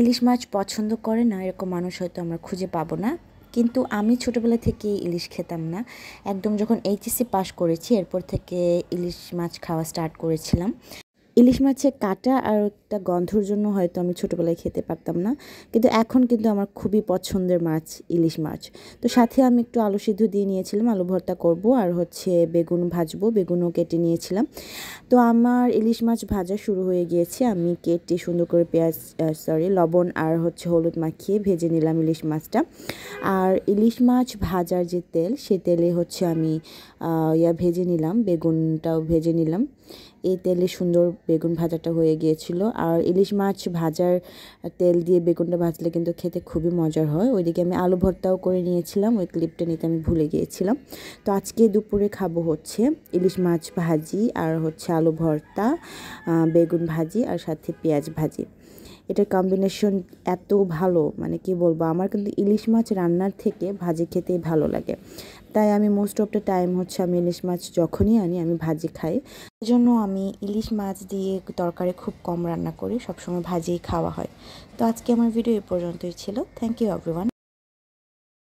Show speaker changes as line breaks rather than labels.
ইলিশ মাছ পছন্দ করে না এরকম মানুষ হয়তো আমরা খুঁজে পাবো না কিন্তু আমি ছোটোবেলা থেকে ইলিশ খেতাম না একদম যখন এইচএসসি পাস করেছি এরপর থেকে ইলিশ মাছ খাওয়া স্টার্ট করেছিলাম ইলিশ মাছের কাটা আর একটা গন্ধর জন্য হয়তো আমি ছোটোবেলায় খেতে পারতাম না কিন্তু এখন কিন্তু আমার খুবই পছন্দের মাছ ইলিশ মাছ তো সাথে আমি একটু আলু সিদ্ধ দিয়ে নিয়েছিলাম আলু ভর্তা করব আর হচ্ছে বেগুন ভাজবো বেগুনও কেটে নিয়েছিলাম তো আমার ইলিশ মাছ ভাজা শুরু হয়ে গিয়েছে আমি কেটে সুন্দর করে পেঁয়াজ সরি লবণ আর হচ্ছে হলুদ মাখিয়ে ভেজে নিলাম ইলিশ মাছটা আর ইলিশ মাছ ভাজার যে তেল সে তেলে হচ্ছে আমি ইয়া ভেজে নিলাম বেগুনটাও ভেজে নিলাম এই তেলে সুন্দর বেগুন ভাজাটা হয়ে গিয়েছিল আর ইলিশ মাছ ভাজার তেল দিয়ে বেগুনটা ভাজলে কিন্তু খেতে খুবই মজার হয় ওইদিকে আমি আলু ভর্তাও করে নিয়েছিলাম ওই ক্লিপটা নিতে আমি ভুলে গিয়েছিলাম তো আজকে দুপুরে খাবো হচ্ছে ইলিশ মাছ ভাজি আর হচ্ছে আলু ভর্তা বেগুন ভাজি আর সাথে পেঁয়াজ ভাজি এটার কম্বিনেশন এত ভালো মানে কি বলবো আমার কিন্তু ইলিশ মাছ রান্নার থেকে ভাজি খেতেই ভালো লাগে তাই আমি মোস্ট অফ দ্য টাইম হচ্ছে আমি ইলিশ মাছ যখনই আনি আমি ভাজি খাই জন্য আমি ইলিশ মাছ দিয়ে তরকারি খুব কম রান্না করি সবসময় ভাজিই খাওয়া হয় তো আজকে আমার ভিডিও এ পর্যন্তই ছিল থ্যাংক ইউ এভরিওয়ান